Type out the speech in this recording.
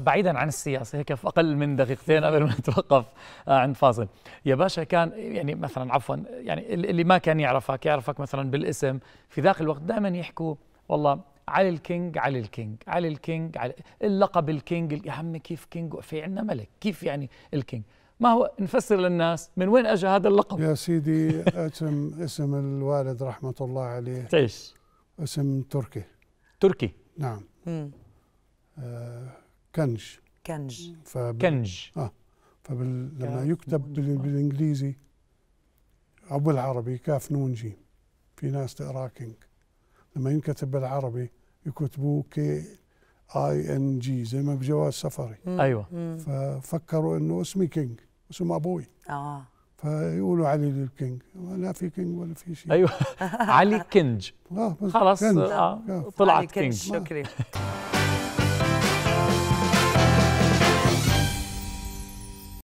بعيدا عن السياسه هيك في اقل من دقيقتين قبل ما نتوقف آه، عند فاصل يا باشا كان يعني مثلا عفوا يعني اللي ما كان يعرفك يعرفك مثلا بالاسم في ذاك الوقت دائما يحكوا والله علي الكينج علي الكينج علي الكينج علي اللقب الكينج يا عمي كيف كينج في عندنا ملك كيف يعني الكينج ما هو نفسر للناس من وين اجى هذا اللقب يا سيدي اسم اسم الوالد رحمه الله عليه تعيش اسم تركي تركي نعم كنج كنج فب... كنج اه فلما يكتب آه. بالانجليزي او بالعربي كاف نون جيم في ناس تقراه كينج لما ينكتب بالعربي يكتبوه كي اي ان جي زي ما بجواز سفري ايوه ففكروا انه اسمي كينج اسم ابوي اه فيقولوا علي الكينج لا في كينج ولا في شيء ايوه علي كنج آه، خلاص كنج. آه، طلعت كينج شكري